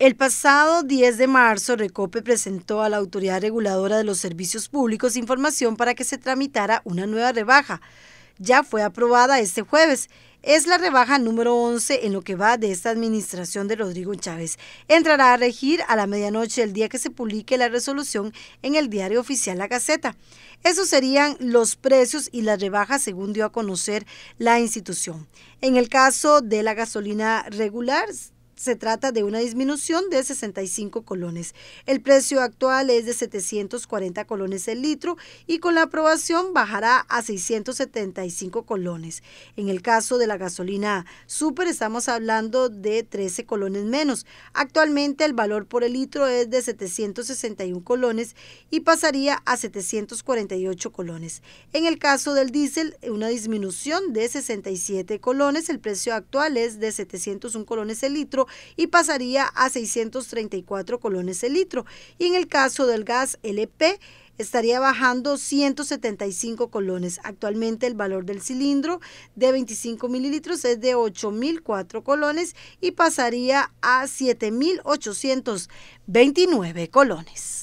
El pasado 10 de marzo, Recope presentó a la Autoridad Reguladora de los Servicios Públicos información para que se tramitara una nueva rebaja. Ya fue aprobada este jueves. Es la rebaja número 11 en lo que va de esta administración de Rodrigo Chávez. Entrará a regir a la medianoche del día que se publique la resolución en el diario oficial La Gaceta. Esos serían los precios y la rebaja según dio a conocer la institución. En el caso de la gasolina regular, se trata de una disminución de 65 colones. El precio actual es de 740 colones el litro y con la aprobación bajará a 675 colones. En el caso de la gasolina super estamos hablando de 13 colones menos. Actualmente el valor por el litro es de 761 colones y pasaría a 748 colones. En el caso del diésel, una disminución de 67 colones. El precio actual es de 701 colones el litro y pasaría a 634 colones el litro. Y en el caso del gas LP, estaría bajando 175 colones. Actualmente el valor del cilindro de 25 mililitros es de 8.004 colones y pasaría a 7.829 colones.